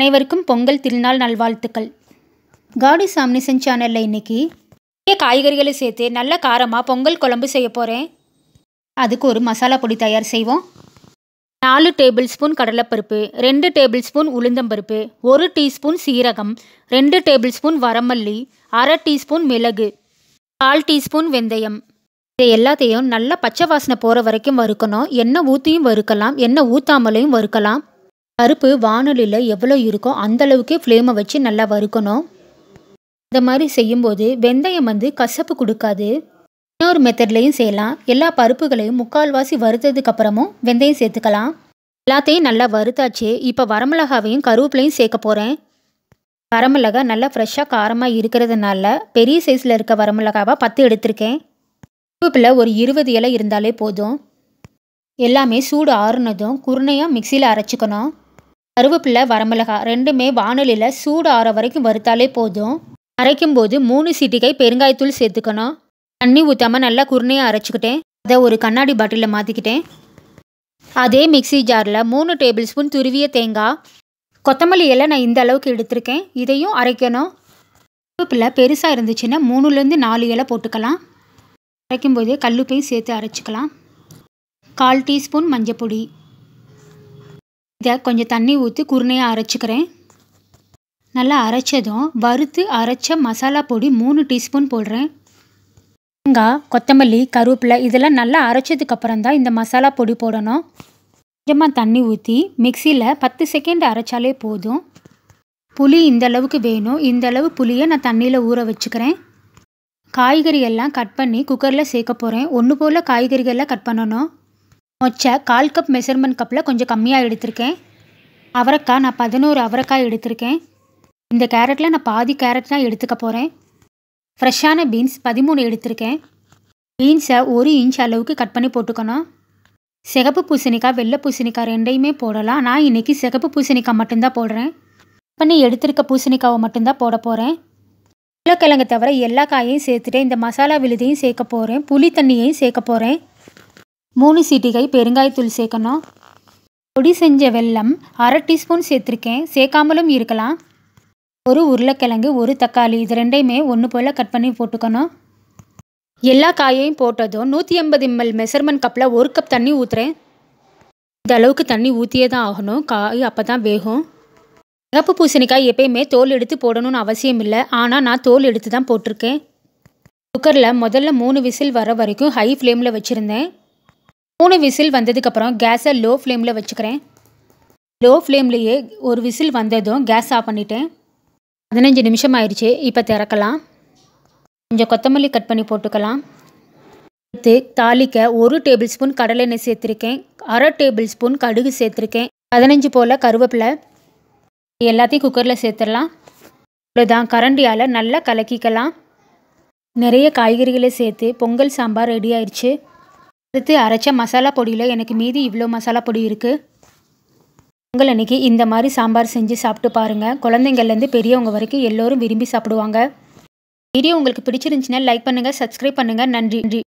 அனைவருக்கும் பொங்கல் திருநாள் நல்வாழ்த்துக்கள் காடி சாம்னிசன் சேனலில் இன்றைக்கி நிறைய காய்கறிகளை சேர்த்து நல்ல காரமாக பொங்கல் குழம்பு செய்ய போகிறேன் அதுக்கு ஒரு மசாலா பொடி தயார் செய்வோம் நாலு டேபிள் ஸ்பூன் கடலைப்பருப்பு ரெண்டு டேபிள் ஸ்பூன் உளுந்தம்பருப்பு ஒரு டீஸ்பூன் சீரகம் ரெண்டு டேபிள் ஸ்பூன் வரமல்லி அரை டீஸ்பூன் மிளகு கால் டீஸ்பூன் வெந்தயம் இதை எல்லாத்தையும் நல்லா பச்சை வாசனை போகிற வரைக்கும் வறுக்கணும் எண்ணெய் ஊற்றியும் வறுக்கலாம் எண்ணெய் ஊற்றாமலையும் வறுக்கலாம் பருப்பு வானொலியில் எவ்வளோ இருக்கோ அந்தளவுக்கு ஃப்ளேமை வச்சு நல்லா வறுக்கணும் இந்த மாதிரி செய்யும்போது வெந்தயம் வந்து கசப்பு கொடுக்காது இன்னொரு மெத்தட்லையும் செய்யலாம் எல்லா பருப்புகளையும் முக்கால்வாசி வறுத்ததுக்கப்புறமும் வெந்தயம் சேர்த்துக்கலாம் எல்லாத்தையும் நல்லா வறுத்தாச்சு இப்போ வரமிளகாவையும் கருவேப்பிலையும் சேர்க்க போகிறேன் வரமிளகா நல்லா ஃப்ரெஷ்ஷாக காரமாக இருக்கிறதுனால பெரிய சைஸில் இருக்க வரமிளகாவாக பத்து எடுத்திருக்கேன் கருவேப்பில் ஒரு இருபது இலை இருந்தாலே போதும் எல்லாமே சூடு ஆறுனதும் குருணையாக மிக்சியில் அரைச்சிக்கணும் கருவேப்பிலை வரமிளகா ரெண்டுமே வானொலியில் சூடு ஆற வரைக்கும் வறுத்தாலே போதும் அரைக்கும் போது மூணு சிட்டிகை பெருங்காயத்தூள் சேர்த்துக்கணும் தண்ணி ஊற்றாமல் நல்லா குருணையாக அரைச்சிக்கிட்டேன் அதை ஒரு கண்ணாடி பாட்டிலில் மாற்றிக்கிட்டேன் அதே மிக்சி ஜாரில் மூணு டேபிள் ஸ்பூன் துருவிய தேங்காய் கொத்தமல்லி இலை நான் இந்த அளவுக்கு எடுத்திருக்கேன் இதையும் அரைக்கணும் கருவேப்பிலை பெருசாக இருந்துச்சுன்னா மூணுலேருந்து நாலு இலை போட்டுக்கலாம் அரைக்கும்போது கல்லுப்பையும் சேர்த்து அரைச்சிக்கலாம் கால் டீஸ்பூன் மஞ்சள் பொடி இதை கொஞ்சம் தண்ணி ஊற்றி குருணையாக அரைச்சிக்கிறேன் நல்லா அரைச்சதும் வறுத்து அரைச்ச மசாலா பொடி மூணு டீஸ்பூன் போடுறேன் தேங்காய் கொத்தமல்லி கருவேப்பிலை இதெல்லாம் நல்லா அரைச்சதுக்கப்புறம் தான் இந்த மசாலா பொடி போடணும் கொஞ்சமாக தண்ணி ஊற்றி மிக்சியில் பத்து செகண்ட் அரைச்சாலே போதும் புளி இந்த அளவுக்கு வேணும் இந்த அளவு புளியை நான் தண்ணியில் ஊற வச்சுக்கிறேன் காய்கறி எல்லாம் கட் பண்ணி குக்கரில் சேர்க்க போகிறேன் ஒன்று போல் காய்கறிகள்லாம் கட் பண்ணணும் மொச்சை கால் கப் மெஷர்மெண்ட் கப்பில் கொஞ்சம் கம்மியாக எடுத்திருக்கேன் அவரைக்காய் நான் பதினோரு அவரைக்காய் எடுத்திருக்கேன் இந்த கேரட்டில் நான் பாதி கேரட் தான் எடுத்துக்க போகிறேன் ஃப்ரெஷ்ஷான பீன்ஸ் பதிமூணு எடுத்திருக்கேன் பீன்ஸை ஒரு இன்ச் அளவுக்கு கட் பண்ணி போட்டுக்கணும் சிகப்பு பூசணிக்காய் வெள்ளை பூசணிக்காய் ரெண்டையுமே போடலாம் நான் இன்றைக்கி சிகப்பு பூசணிக்காய் மட்டும்தான் போடுறேன் கட் பண்ணி எடுத்திருக்க பூசணிக்காவை மட்டும்தான் போட போகிறேன் உருளைக்கிழங்கு தவிர எல்லா காயையும் சேர்த்துட்டு இந்த மசாலா விழுதையும் சேர்க்க போகிறேன் புளி தண்ணியையும் சேர்க்க போகிறேன் மூணு சீட்டிகை பெருங்காயத்தூள் சேர்க்கணும் பொடி செஞ்ச வெல்லம் அரை டீஸ்பூன் சேர்த்துருக்கேன் சேர்க்காமலும் இருக்கலாம் ஒரு உருளைக்கிழங்கு ஒரு தக்காளி இது ரெண்டையுமே ஒன்று போல் கட் பண்ணி போட்டுக்கணும் எல்லா காயையும் போட்டதும் நூற்றி எண்பது எம்எல் மெஷர்மெண்ட் கப்பில் ஒரு கப் தண்ணி ஊற்றுறேன் இந்த அளவுக்கு தண்ணி ஊற்றியே தான் ஆகணும் காய் அப்போ தான் வேகும் சிகப்பு பூசணிக்காய் எப்பயுமே தோல் எடுத்து போடணும்னு அவசியம் இல்லை ஆனால் நான் தோல் எடுத்து தான் போட்டிருக்கேன் குக்கரில் முதல்ல மூணு விசில் வர வரைக்கும் ஹை ஃப்ளேமில் வச்சுருந்தேன் மூணு விசில் வந்ததுக்கப்புறம் கேஸை லோ ஃப்ளேமில் வச்சுக்கிறேன் லோ ஃப்ளேம்லேயே ஒரு விசில் வந்ததும் கேஸ் ஆஃப் பண்ணிட்டேன் பதினஞ்சு நிமிஷம் ஆயிடுச்சு இப்போ திறக்கலாம் கொஞ்சம் கொத்தமல்லி கட் பண்ணி போட்டுக்கலாம் அடுத்து தாளிக்க ஒரு டேபிள் ஸ்பூன் கடலை எண்ணெய் சேர்த்துருக்கேன் அரை டேபிள் ஸ்பூன் கடுகு சேர்த்துருக்கேன் பதினஞ்சு போல் கருவேப்பிலை எல்லாத்தையும் குக்கரில் சேர்த்துடலாம் இவ்வளோதான் கரண்டியால் நல்லா கலக்கிக்கலாம் நிறைய காய்கறிகளை சேர்த்து பொங்கல் சாம்பார் ரெடி ஆயிடுச்சு அடுத்து அரைச்ச மசாலா பொடியில் எனக்கு மீதி இவ்வளோ மசாலா பொடி இருக்குது பொங்கல் அன்றைக்கி இந்த மாதிரி சாம்பார் செஞ்சு சாப்பிட்டு பாருங்கள் குழந்தைங்கள்லேருந்து பெரியவங்க வரைக்கும் எல்லோரும் விரும்பி சாப்பிடுவாங்க வீடியோ உங்களுக்கு பிடிச்சிருந்துச்சின்னா லைக் பண்ணுங்கள் சப்ஸ்கிரைப் பண்ணுங்கள் நன்றி